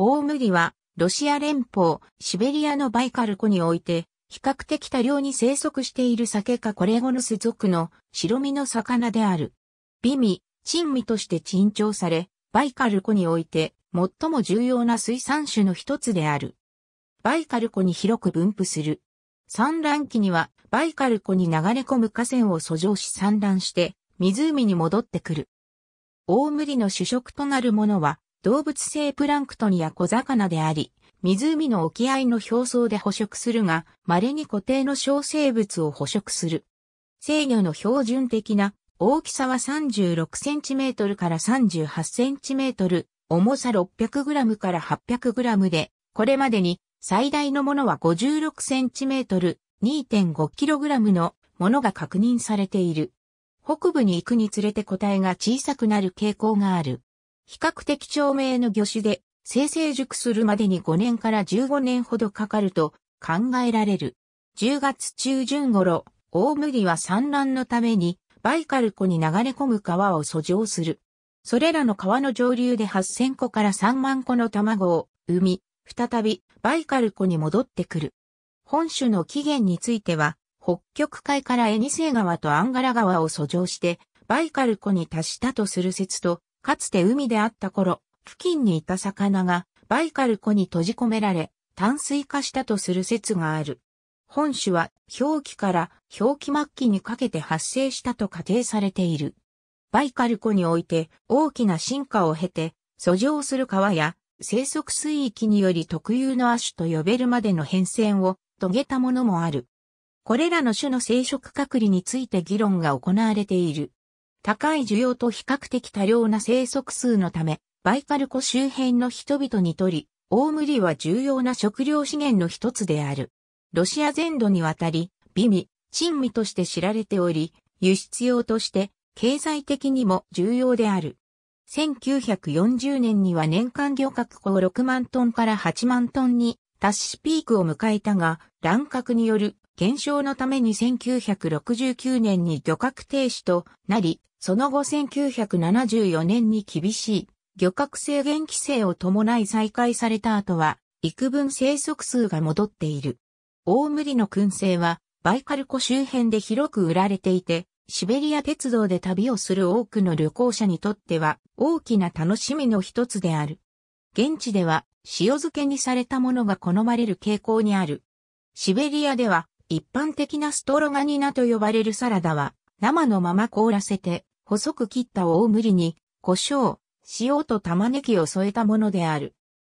大麦は、ロシア連邦、シベリアのバイカル湖において、比較的多量に生息している酒かコレゴヌス属の白身の魚である。美味、珍味として珍重され、バイカル湖において最も重要な水産種の一つである。バイカル湖に広く分布する。産卵期にはバイカル湖に流れ込む河川を遡上し産卵して湖に戻ってくる。大麦の主食となるものは動物性プランクトンや小魚であり、湖の沖合の表層で捕食するが、稀に固定の小生物を捕食する。制御の標準的な大きさは 36cm から 38cm、重さ 600g から 800g で、これまでに最大のものは 56cm、2.5kg のものが確認されている。北部に行くにつれて個体が小さくなる傾向がある。比較的長命の魚種で、生成熟するまでに5年から15年ほどかかると考えられる。10月中旬頃、大麦は産卵のために、バイカル湖に流れ込む川を遡上する。それらの川の上流で8000個から3万個の卵を産み、再びバイカル湖に戻ってくる。本種の起源については、北極海からエニセイ川とアンガラ川を遡上して、バイカル湖に達したとする説と、かつて海であった頃、付近にいた魚がバイカル湖に閉じ込められ、淡水化したとする説がある。本種は氷期から氷期末期にかけて発生したと仮定されている。バイカル湖において大きな進化を経て、遡上する川や生息水域により特有の亜種と呼べるまでの変遷を遂げたものもある。これらの種の生殖隔離について議論が行われている。高い需要と比較的多量な生息数のため、バイカル湖周辺の人々にとり、大麦は重要な食料資源の一つである。ロシア全土にわたり、美味、珍味として知られており、輸出用として経済的にも重要である。1940年には年間漁獲港6万トンから8万トンに達しピークを迎えたが、乱獲による減少のために1969年に漁獲停止となり、その後1974年に厳しい漁獲制限規制を伴い再開された後は、幾分生息数が戻っている。大無理の燻製は、バイカル湖周辺で広く売られていて、シベリア鉄道で旅をする多くの旅行者にとっては大きな楽しみの一つである。現地では塩漬けにされたものが好まれる傾向にある。シベリアでは一般的なストロガニナと呼ばれるサラダは、生のまま凍らせて、細く切った大麦に、胡椒、塩と玉ねぎを添えたものである。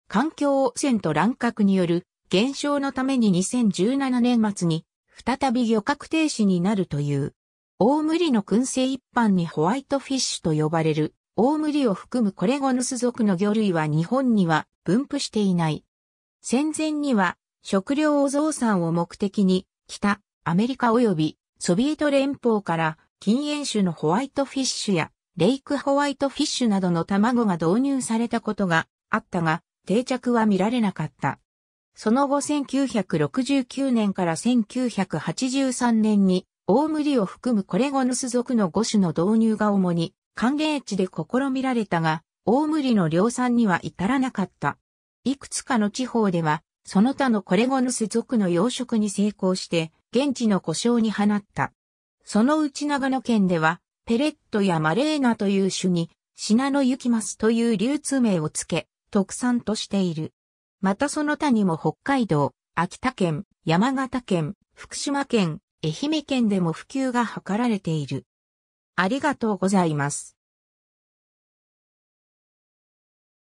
環境汚染と乱獲による減少のために2017年末に、再び漁獲停止になるという。大麦の燻製一般にホワイトフィッシュと呼ばれる、大麦を含むコレゴヌス属の魚類は日本には分布していない。戦前には、食料を増産を目的に、北、アメリカ及びソビエト連邦から禁煙種のホワイトフィッシュやレイクホワイトフィッシュなどの卵が導入されたことがあったが定着は見られなかった。その後1969年から1983年に大無理を含むコレゴヌス属の5種の導入が主に歓迎地で試みられたが、大無理の量産には至らなかった。いくつかの地方ではその他のコレゴヌス族の養殖に成功して、現地の故障に放った。そのうち長野県では、ペレットやマレーナという種に、シナノユキマスという流通名をつけ、特産としている。またその他にも北海道、秋田県、山形県、福島県、愛媛県でも普及が図られている。ありがとうございます。